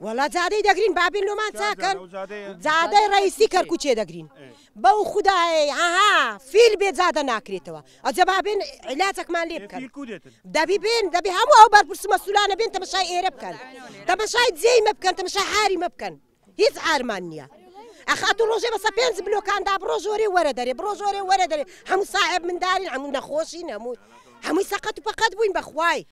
والله زاده دگرین بابین لومان ساکن زاده رئیسی کر کوچه دگرین بو خدای آها فیل به زاده ناکریتوا از بابین علاجک مان إيه، لیب کن دبی بین دبی همو او بر پرس مسئولانه بین تمشای ایرب إيه کن تمشای زی مبکن تمشای حاری مبکن هیچ عارمانیه اخاتو روجي بس بينز بلو كان دا بروجوري ورا داري بروجوري ورا داري هم صاحب من داري هم نخوشين هم هم سقطوا فقط بوين بخواي